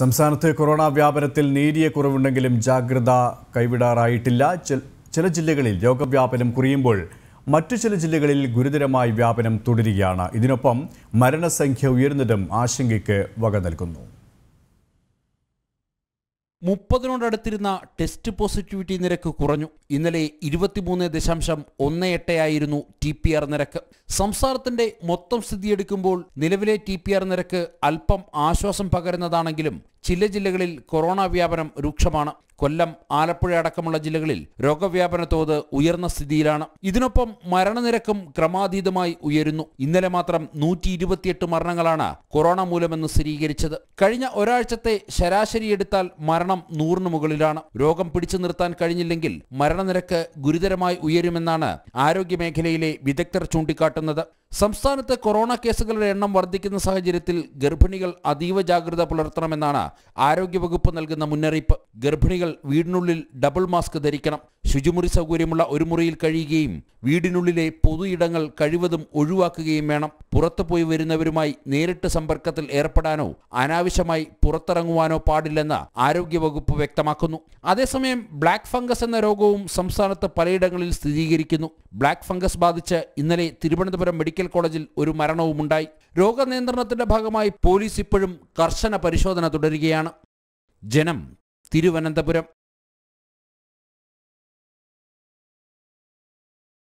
സംസ്ഥാനത്ത് കൊറോണ വ്യാപനത്തിൽ നേരിയ കുറവുണ്ടെങ്കിലും ജാഗ്രത കൈവിടാറായിട്ടില്ല ചില ജില്ലകളിൽ രോഗവ്യാപനം കുറയുമ്പോൾ മറ്റു ചില ജില്ലകളിൽ ഗുരുതരമായി വ്യാപനം തുടരുകയാണ് ഇതിനൊപ്പം മരണസംഖ്യ ഉയരുന്നതും ആശങ്കയ്ക്ക് വക നൽകുന്നു മുപ്പതിനോടടുത്തിരുന്ന ടെസ്റ്റ് പോസിറ്റിവിറ്റി നിരക്ക് കുറഞ്ഞു ഇന്നലെ ഇരുപത്തിമൂന്ന് ദശാംശം ഒന്ന് എട്ടയായിരുന്നു ടി പി ആർ നിരക്ക് സംസ്ഥാനത്തിന്റെ മൊത്തം സ്ഥിതിയെടുക്കുമ്പോൾ നിലവിലെ ടി പി ആർ നിരക്ക് അല്പം ആശ്വാസം പകരുന്നതാണെങ്കിലും ചില ജില്ലകളിൽ കൊറോണ വ്യാപനം രൂക്ഷമാണ് കൊല്ലം ആലപ്പുഴ അടക്കമുള്ള ജില്ലകളിൽ രോഗവ്യാപന തോത് ഉയർന്ന സ്ഥിതിയിലാണ് ഇതിനൊപ്പം മരണനിരക്കും ക്രമാതീതമായി ഉയരുന്നു ഇന്നലെ മാത്രം നൂറ്റി ഇരുപത്തിയെട്ട് മരണങ്ങളാണ് കൊറോണ മൂലമെന്ന് സ്ഥിരീകരിച്ചത് കഴിഞ്ഞ ഒരാഴ്ചത്തെ ശരാശരി എടുത്താൽ മരണം നൂറിന് മുകളിലാണ് രോഗം പിടിച്ചു നിർത്താൻ കഴിഞ്ഞില്ലെങ്കിൽ മരണനിരക്ക് ഗുരുതരമായി ഉയരുമെന്നാണ് ആരോഗ്യ മേഖലയിലെ വിദഗ്ധർ ചൂണ്ടിക്കാട്ടുന്നത് സംസ്ഥാനത്ത് കൊറോണ കേസുകളുടെ എണ്ണം വർദ്ധിക്കുന്ന സാഹചര്യത്തിൽ ഗർഭിണികൾ അതീവ ജാഗ്രത പുലർത്തണമെന്നാണ് ആരോഗ്യവകുപ്പ് നൽകുന്ന മുന്നറിയിപ്പ് ഗർഭിണികൾ വീടിനുള്ളിൽ ഡബിൾ മാസ്ക് ധരിക്കണം ശുചിമുറി സൗകര്യമുള്ള ഒരു മുറിയിൽ കഴിയുകയും വീടിനുള്ളിലെ പൊതു ഇടങ്ങൾ കഴിവതും ഒഴിവാക്കുകയും വേണം പുറത്തു പോയി വരുന്നവരുമായി നേരിട്ട് സമ്പർക്കത്തിൽ ഏർപ്പെടാനോ അനാവശ്യമായി പുറത്തിറങ്ങുവാനോ പാടില്ലെന്ന് ആരോഗ്യവകുപ്പ് വ്യക്തമാക്കുന്നു അതേസമയം ബ്ലാക്ക് ഫംഗസ് എന്ന രോഗവും സംസ്ഥാനത്ത് പലയിടങ്ങളിൽ സ്ഥിരീകരിക്കുന്നു ബ്ലാക്ക് ഫംഗസ് ബാധിച്ച് ഇന്നലെ തിരുവനന്തപുരം മെഡിക്കൽ കോളേജിൽ ഒരു മരണവുമുണ്ടായി രോഗനിയന്ത്രണത്തിന്റെ ഭാഗമായി പോലീസ് ഇപ്പോഴും കർശന പരിശോധന തുടരുകയാണ് ജനം തിരുവനന്തപുരം